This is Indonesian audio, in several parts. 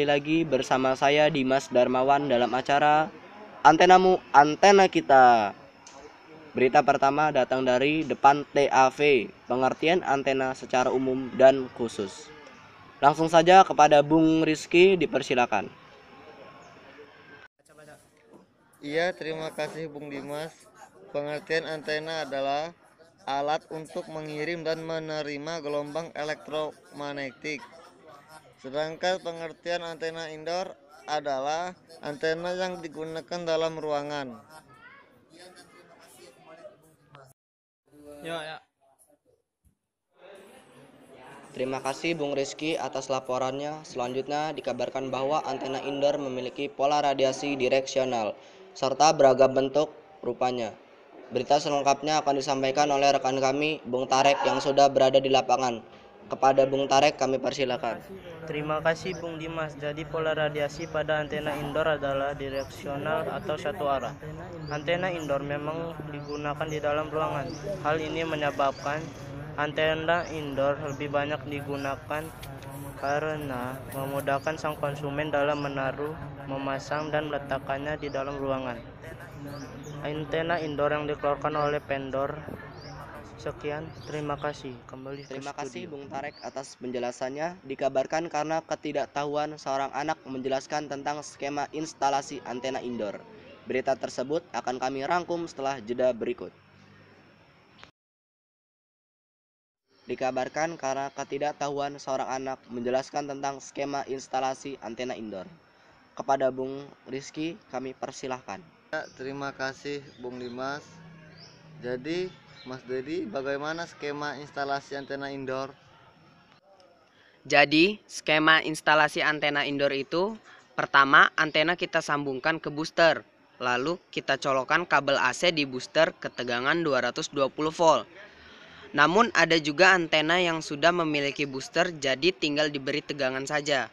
kembali lagi bersama saya Dimas Darmawan dalam acara Antenamu Antena Kita. Berita pertama datang dari depan TAV, pengertian antena secara umum dan khusus. Langsung saja kepada Bung Rizky dipersilakan. Iya, terima kasih Bung Dimas. Pengertian antena adalah alat untuk mengirim dan menerima gelombang elektromagnetik Sedangkan pengertian antena indoor adalah antena yang digunakan dalam ruangan. Ya, ya. Terima kasih Bung Rizky atas laporannya. Selanjutnya dikabarkan bahwa antena indoor memiliki pola radiasi direksional serta beragam bentuk rupanya. Berita selengkapnya akan disampaikan oleh rekan kami Bung Tarek yang sudah berada di lapangan. Kepada Bung Tarek kami persilakan. Terima kasih Bung Dimas. Jadi pola radiasi pada antena indoor adalah direksional atau satu arah. Antena indoor memang digunakan di dalam ruangan. Hal ini menyebabkan antena indoor lebih banyak digunakan karena memudahkan sang konsumen dalam menaruh, memasang dan meletakkannya di dalam ruangan. Antena indoor yang dikeluarkan oleh vendor Sekian, terima kasih. Kembali Terima ke kasih Bung Tarek atas penjelasannya. Dikabarkan karena ketidaktahuan seorang anak menjelaskan tentang skema instalasi antena indoor. Berita tersebut akan kami rangkum setelah jeda berikut. Dikabarkan karena ketidaktahuan seorang anak menjelaskan tentang skema instalasi antena indoor. Kepada Bung Rizky, kami persilahkan. Ya, terima kasih Bung Dimas. Jadi, Mas Dedi, bagaimana skema instalasi antena indoor? Jadi, skema instalasi antena indoor itu pertama antena kita sambungkan ke booster, lalu kita colokkan kabel AC di booster ke tegangan 220 volt. Namun ada juga antena yang sudah memiliki booster jadi tinggal diberi tegangan saja.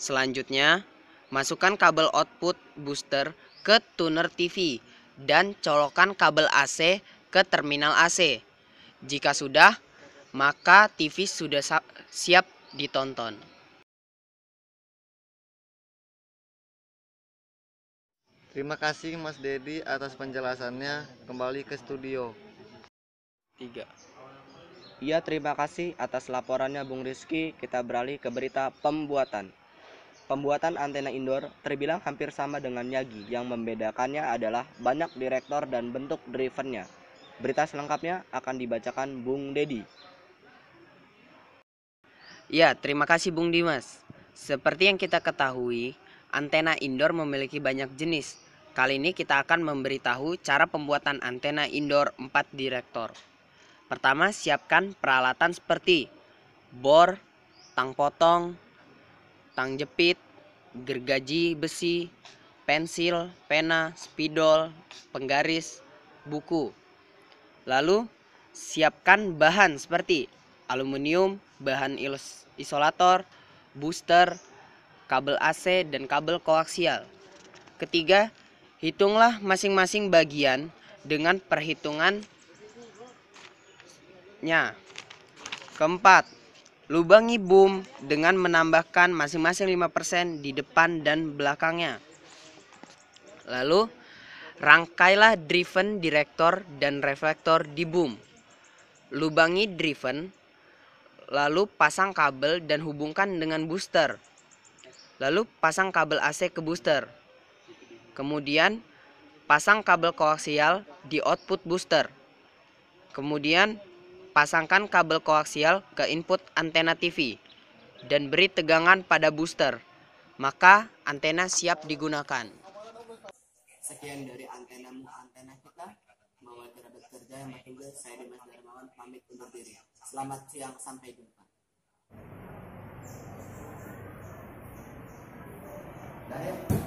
Selanjutnya, masukkan kabel output booster ke tuner TV dan colokan kabel AC ke terminal AC. Jika sudah, maka TV sudah siap ditonton. Terima kasih Mas Dedi atas penjelasannya. Kembali ke studio. 3. Iya, terima kasih atas laporannya Bung Rizky. Kita beralih ke berita pembuatan. Pembuatan antena indoor terbilang hampir sama dengan Yagi, yang membedakannya adalah banyak direktor dan bentuk drivernya. Berita selengkapnya akan dibacakan Bung Dedi. Ya, terima kasih Bung Dimas. Seperti yang kita ketahui, antena indoor memiliki banyak jenis. Kali ini kita akan memberitahu cara pembuatan antena indoor 4 direktor. Pertama, siapkan peralatan seperti bor, tang potong, tang jepit, gergaji besi, pensil, pena, spidol, penggaris, buku, Lalu, siapkan bahan seperti aluminium, bahan isolator, booster, kabel AC, dan kabel koaksial. Ketiga, hitunglah masing-masing bagian dengan perhitungannya. Keempat, lubangi boom dengan menambahkan masing-masing 5% di depan dan belakangnya. Lalu, Rangkailah driven direktor dan reflektor di boom. Lubangi driven, lalu pasang kabel dan hubungkan dengan booster. Lalu pasang kabel AC ke booster. Kemudian pasang kabel koaksial di output booster. Kemudian pasangkan kabel koaksial ke input antena TV dan beri tegangan pada booster maka antena siap digunakan. Sekian dari antenamu antena kita. bahwa kerabat Kerja yang bertugas, saya Dimas Darmawan pamit undur diri. Selamat siang, sampai jumpa. Ya?